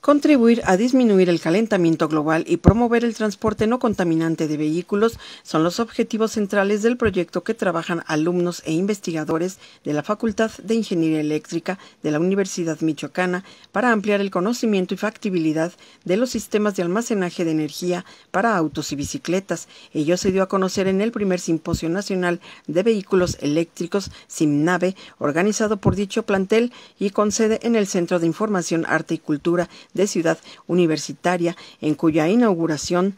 Contribuir a disminuir el calentamiento global y promover el transporte no contaminante de vehículos son los objetivos centrales del proyecto que trabajan alumnos e investigadores de la Facultad de Ingeniería Eléctrica de la Universidad Michoacana para ampliar el conocimiento y factibilidad de los sistemas de almacenaje de energía para autos y bicicletas. Ello se dio a conocer en el primer Simposio Nacional de Vehículos Eléctricos SIMNAVE, organizado por dicho plantel y con sede en el Centro de Información, Arte y Cultura de Ciudad Universitaria, en cuya inauguración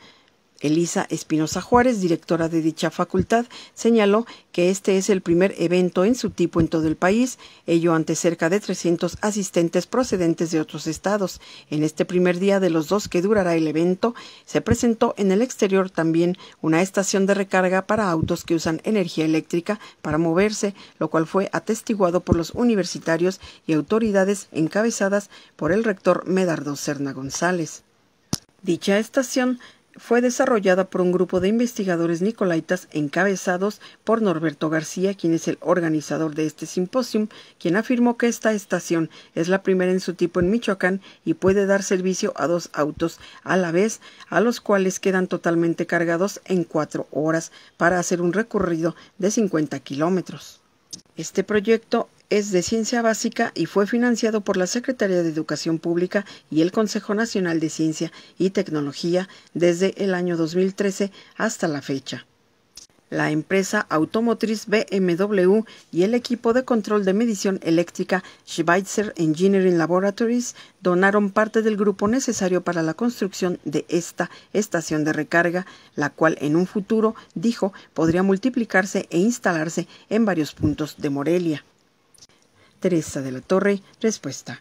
Elisa Espinosa Juárez, directora de dicha facultad, señaló que este es el primer evento en su tipo en todo el país, ello ante cerca de 300 asistentes procedentes de otros estados. En este primer día de los dos que durará el evento, se presentó en el exterior también una estación de recarga para autos que usan energía eléctrica para moverse, lo cual fue atestiguado por los universitarios y autoridades encabezadas por el rector Medardo Serna González. Dicha estación fue desarrollada por un grupo de investigadores nicolaitas encabezados por Norberto García, quien es el organizador de este simposium, quien afirmó que esta estación es la primera en su tipo en Michoacán y puede dar servicio a dos autos a la vez, a los cuales quedan totalmente cargados en cuatro horas para hacer un recorrido de 50 kilómetros. Este proyecto es de ciencia básica y fue financiado por la Secretaría de Educación Pública y el Consejo Nacional de Ciencia y Tecnología desde el año 2013 hasta la fecha. La empresa automotriz BMW y el equipo de control de medición eléctrica Schweitzer Engineering Laboratories donaron parte del grupo necesario para la construcción de esta estación de recarga, la cual en un futuro, dijo, podría multiplicarse e instalarse en varios puntos de Morelia. Teresa de la Torre, respuesta.